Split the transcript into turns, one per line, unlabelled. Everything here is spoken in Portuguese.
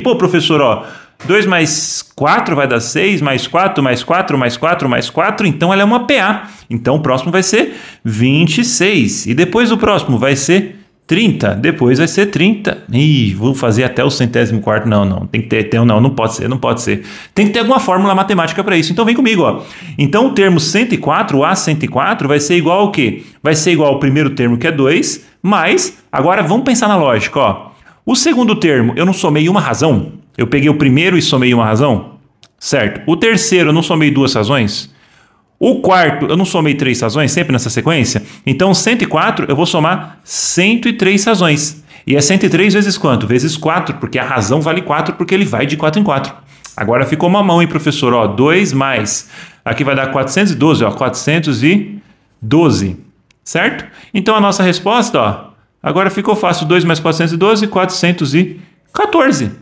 Pô, professor, ó, 2 mais 4 vai dar 6, mais 4, mais 4, mais 4, mais 4, então ela é uma PA. Então o próximo vai ser 26. E depois o próximo vai ser 30, depois vai ser 30. Ih, vou fazer até o centésimo quarto. Não, não, tem que ter, tem, não, não pode ser, não pode ser. Tem que ter alguma fórmula matemática para isso. Então vem comigo, ó. Então o termo 104, o A104, vai ser igual ao quê? Vai ser igual ao primeiro termo, que é 2, mais. Agora vamos pensar na lógica, ó. O segundo termo, eu não somei uma razão? Eu peguei o primeiro e somei uma razão? Certo. O terceiro, eu não somei duas razões? O quarto, eu não somei três razões, sempre nessa sequência? Então, 104, eu vou somar 103 razões. E é 103 vezes quanto? Vezes 4, porque a razão vale 4, porque ele vai de 4 em 4. Agora ficou uma mão, hein, professor? Ó, 2 mais. Aqui vai dar 412, ó, 412. Certo? Então, a nossa resposta, ó, Agora ficou fácil, 2 mais 412, 414.